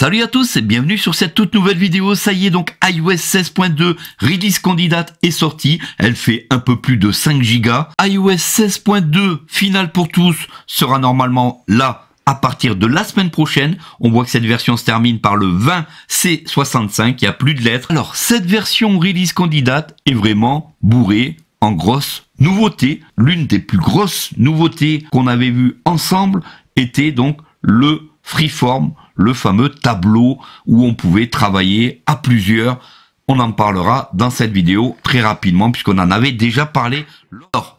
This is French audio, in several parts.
Salut à tous et bienvenue sur cette toute nouvelle vidéo. Ça y est donc iOS 16.2 release candidate est sortie. Elle fait un peu plus de 5 go iOS 16.2 finale pour tous sera normalement là à partir de la semaine prochaine. On voit que cette version se termine par le 20C65, il n'y a plus de lettres. Alors cette version release candidate est vraiment bourrée en grosses nouveautés. L'une des plus grosses nouveautés qu'on avait vues ensemble était donc le freeform le fameux tableau où on pouvait travailler à plusieurs. On en parlera dans cette vidéo très rapidement puisqu'on en avait déjà parlé.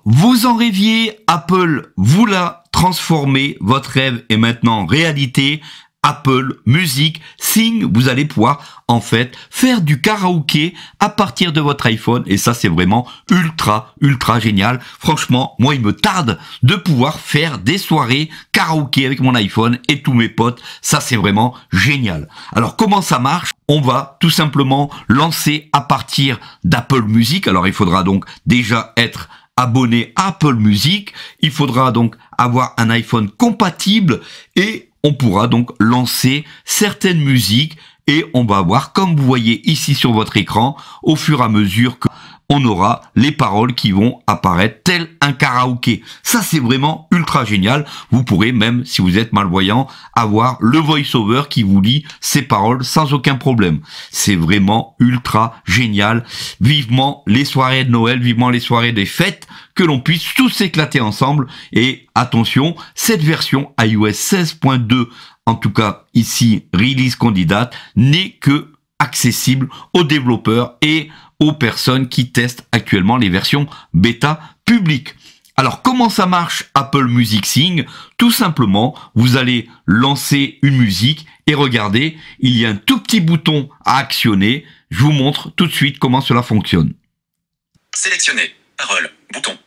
vous en rêviez, Apple vous l'a transformé, votre rêve est maintenant réalité Apple Music, Sing, vous allez pouvoir en fait faire du karaoké à partir de votre iPhone et ça c'est vraiment ultra ultra génial. Franchement, moi il me tarde de pouvoir faire des soirées karaoké avec mon iPhone et tous mes potes, ça c'est vraiment génial. Alors comment ça marche On va tout simplement lancer à partir d'Apple Music. Alors il faudra donc déjà être abonné à Apple Music. Il faudra donc avoir un iPhone compatible et on pourra donc lancer certaines musiques et on va voir, comme vous voyez ici sur votre écran, au fur et à mesure que on aura les paroles qui vont apparaître tel un karaoké. Ça, c'est vraiment ultra génial. Vous pourrez même, si vous êtes malvoyant, avoir le voice-over qui vous lit ces paroles sans aucun problème. C'est vraiment ultra génial. Vivement les soirées de Noël, vivement les soirées des fêtes, que l'on puisse tous s'éclater ensemble. Et attention, cette version iOS 16.2, en tout cas ici, release candidate, n'est que accessible aux développeurs et aux personnes qui testent actuellement les versions bêta publiques. Alors comment ça marche Apple Music Sing Tout simplement, vous allez lancer une musique et regardez, il y a un tout petit bouton à actionner. Je vous montre tout de suite comment cela fonctionne. sélectionnez parole, bouton.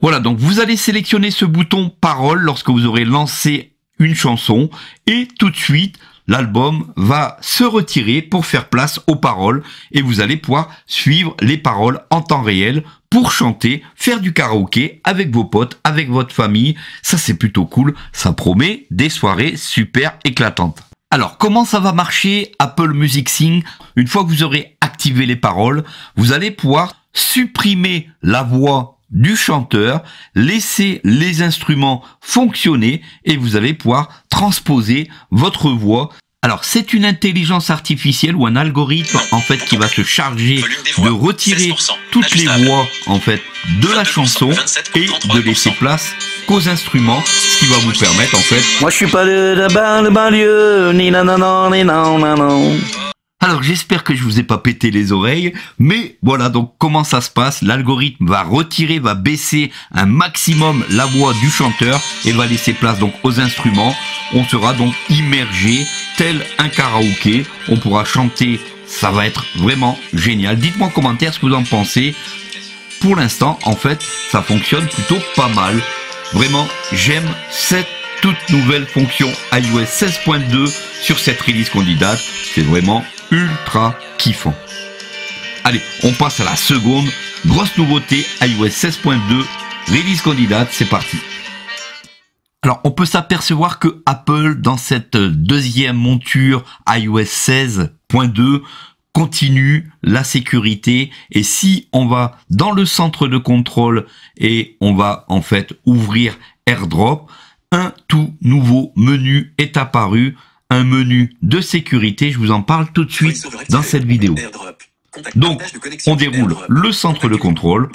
Voilà, donc vous allez sélectionner ce bouton parole lorsque vous aurez lancé une chanson et tout de suite l'album va se retirer pour faire place aux paroles et vous allez pouvoir suivre les paroles en temps réel pour chanter, faire du karaoké avec vos potes, avec votre famille. Ça c'est plutôt cool, ça promet des soirées super éclatantes. Alors, comment ça va marcher Apple Music Sing Une fois que vous aurez activé les paroles, vous allez pouvoir supprimer la voix du chanteur, laissez les instruments fonctionner et vous allez pouvoir transposer votre voix. Alors c'est une intelligence artificielle ou un algorithme en fait qui va se charger de retirer toutes les voix en fait de la chanson et de laisser place qu'aux instruments, ce qui va vous permettre en fait. Moi je suis pas de la banlieue ni ni alors j'espère que je vous ai pas pété les oreilles, mais voilà donc comment ça se passe. L'algorithme va retirer, va baisser un maximum la voix du chanteur et va laisser place donc aux instruments. On sera donc immergé tel un karaoké. On pourra chanter, ça va être vraiment génial. Dites-moi en commentaire ce que vous en pensez. Pour l'instant, en fait, ça fonctionne plutôt pas mal. Vraiment, j'aime cette toute nouvelle fonction iOS 16.2 sur cette release candidate. C'est vraiment ultra kiffant. Allez, on passe à la seconde. Grosse nouveauté, iOS 16.2, release candidate, c'est parti. Alors, on peut s'apercevoir que Apple, dans cette deuxième monture iOS 16.2, continue la sécurité. Et si on va dans le centre de contrôle et on va en fait ouvrir AirDrop, un tout nouveau menu est apparu un menu de sécurité. Je vous en parle tout de suite dans cette vidéo. Donc, on déroule le centre de contrôle.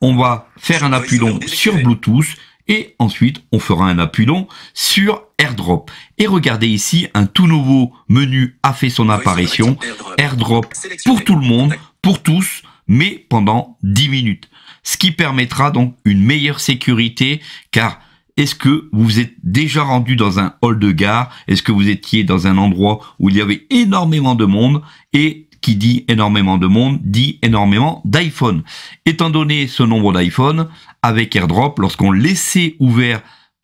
On va faire un appui long sur Bluetooth et ensuite on fera un appui long sur AirDrop. Et regardez ici, un tout nouveau menu a fait son apparition. AirDrop pour tout le monde, pour tous, mais pendant 10 minutes. Ce qui permettra donc une meilleure sécurité car est-ce que vous êtes déjà rendu dans un hall de gare Est-ce que vous étiez dans un endroit où il y avait énormément de monde Et qui dit énormément de monde dit énormément d'iPhone. Étant donné ce nombre d'iPhone, avec AirDrop, lorsqu'on laissait ouvert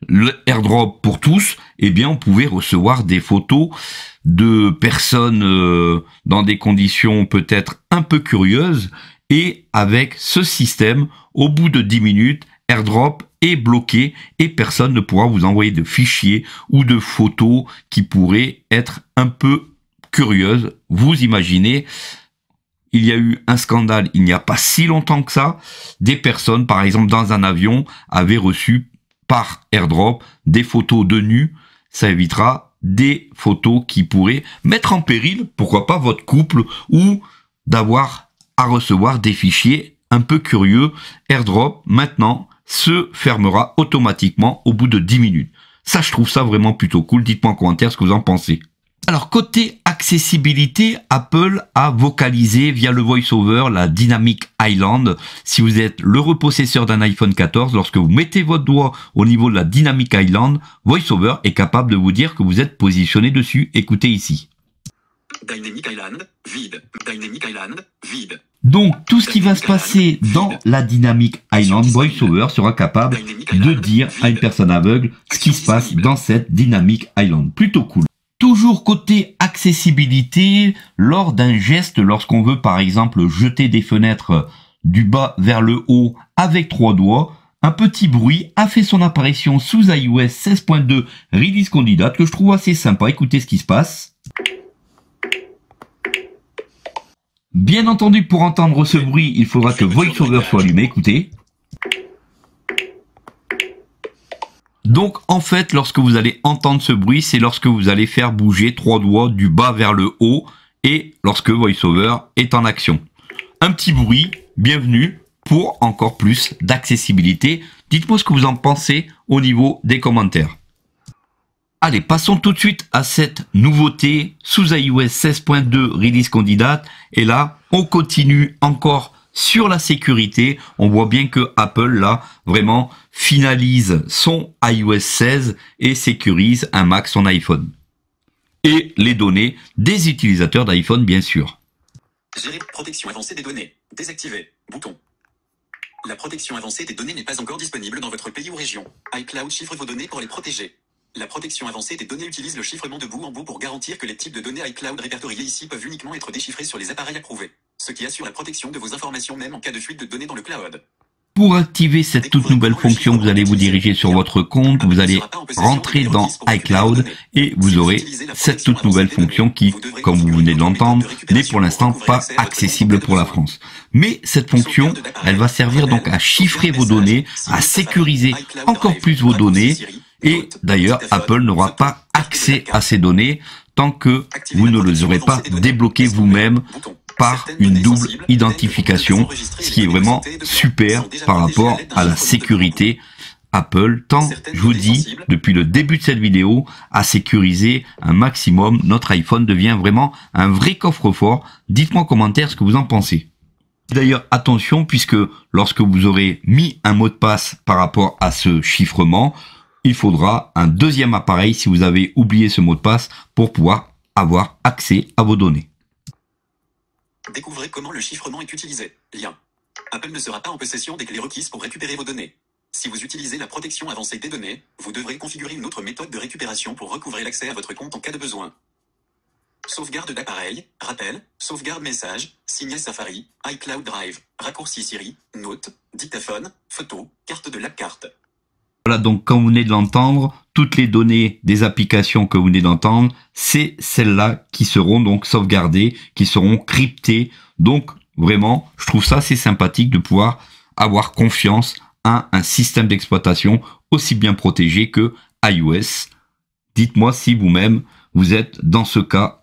le AirDrop pour tous, eh bien on pouvait recevoir des photos de personnes euh, dans des conditions peut-être un peu curieuses. Et avec ce système, au bout de 10 minutes, AirDrop bloqué et personne ne pourra vous envoyer de fichiers ou de photos qui pourraient être un peu curieuses. Vous imaginez, il y a eu un scandale il n'y a pas si longtemps que ça. Des personnes, par exemple, dans un avion, avaient reçu par airdrop des photos de nu. Ça évitera des photos qui pourraient mettre en péril, pourquoi pas, votre couple ou d'avoir à recevoir des fichiers un peu curieux. Airdrop, maintenant, se fermera automatiquement au bout de 10 minutes. Ça, je trouve ça vraiment plutôt cool. Dites-moi en commentaire ce que vous en pensez. Alors côté accessibilité, Apple a vocalisé via le voiceover la Dynamic Island. Si vous êtes le repossesseur d'un iPhone 14, lorsque vous mettez votre doigt au niveau de la Dynamic Island, voiceover est capable de vous dire que vous êtes positionné dessus. Écoutez ici. Dynamic Island, vide. Dynamic Island, vide. Donc tout ce qui va se passer dans la dynamique Island, VoiceOver sera capable de dire à une personne aveugle ce qui se passe dans cette dynamique Island. Plutôt cool. Toujours côté accessibilité, lors d'un geste, lorsqu'on veut par exemple jeter des fenêtres du bas vers le haut avec trois doigts, un petit bruit a fait son apparition sous iOS 16.2 Release Candidate que je trouve assez sympa. Écoutez ce qui se passe. Bien entendu, pour entendre ce bruit, il faudra que VoiceOver soit allumé. Écoutez. Donc en fait, lorsque vous allez entendre ce bruit, c'est lorsque vous allez faire bouger trois doigts du bas vers le haut et lorsque VoiceOver est en action. Un petit bruit, bienvenue pour encore plus d'accessibilité. Dites-moi ce que vous en pensez au niveau des commentaires. Allez, passons tout de suite à cette nouveauté sous iOS 16.2 Release Candidate. Et là, on continue encore sur la sécurité. On voit bien que Apple, là, vraiment finalise son iOS 16 et sécurise un Mac son iPhone. Et les données des utilisateurs d'iPhone, bien sûr. Gérer protection avancée des données. Désactiver. Bouton. La protection avancée des données n'est pas encore disponible dans votre pays ou région. iCloud chiffre vos données pour les protéger. La protection avancée des données utilise le chiffrement de bout en bout pour garantir que les types de données iCloud répertoriés ici peuvent uniquement être déchiffrés sur les appareils approuvés, ce qui assure la protection de vos informations même en cas de fuite de données dans le cloud. Pour activer cette toute nouvelle fonction, vous allez vous diriger sur votre compte, vous allez rentrer dans iCloud et vous aurez cette toute nouvelle fonction qui, comme vous venez d'entendre, n'est pour l'instant pas accessible pour la France. Mais cette fonction, elle va servir donc à chiffrer vos données, à sécuriser encore plus vos données et d'ailleurs, Apple n'aura pas accès à ces données tant que vous ne les aurez pas débloquées vous-même par une double identification, ce qui est vraiment super par rapport à la sécurité. Apple tant, je vous dis, depuis le début de cette vidéo, à sécuriser un maximum. Notre iPhone devient vraiment un vrai coffre-fort. Dites-moi en commentaire ce que vous en pensez. D'ailleurs, attention, puisque lorsque vous aurez mis un mot de passe par rapport à ce chiffrement, il faudra un deuxième appareil si vous avez oublié ce mot de passe pour pouvoir avoir accès à vos données. Découvrez comment le chiffrement est utilisé. Lien. Apple ne sera pas en possession des clés requises pour récupérer vos données. Si vous utilisez la protection avancée des données, vous devrez configurer une autre méthode de récupération pour recouvrer l'accès à votre compte en cas de besoin. Sauvegarde d'appareil, rappel, sauvegarde message, signet Safari, iCloud Drive, raccourci Siri, note, dictaphone, photo, carte de la carte. Voilà, donc quand vous venez de l'entendre, toutes les données des applications que vous venez d'entendre, c'est celles-là qui seront donc sauvegardées, qui seront cryptées. Donc vraiment, je trouve ça assez sympathique de pouvoir avoir confiance à un système d'exploitation aussi bien protégé que iOS. Dites-moi si vous-même, vous êtes dans ce cas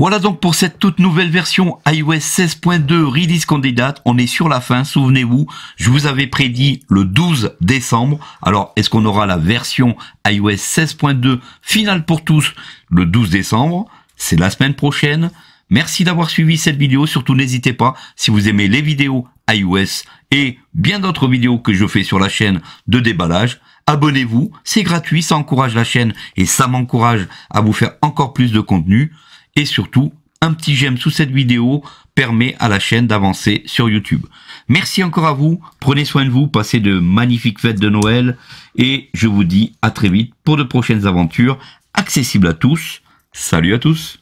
voilà donc pour cette toute nouvelle version iOS 16.2 Release Candidate. On est sur la fin, souvenez-vous, je vous avais prédit le 12 décembre. Alors, est-ce qu'on aura la version iOS 16.2 finale pour tous le 12 décembre C'est la semaine prochaine. Merci d'avoir suivi cette vidéo. Surtout, n'hésitez pas, si vous aimez les vidéos iOS et bien d'autres vidéos que je fais sur la chaîne de déballage, abonnez-vous. C'est gratuit, ça encourage la chaîne et ça m'encourage à vous faire encore plus de contenu et surtout, un petit j'aime sous cette vidéo permet à la chaîne d'avancer sur YouTube. Merci encore à vous, prenez soin de vous, passez de magnifiques fêtes de Noël et je vous dis à très vite pour de prochaines aventures accessibles à tous. Salut à tous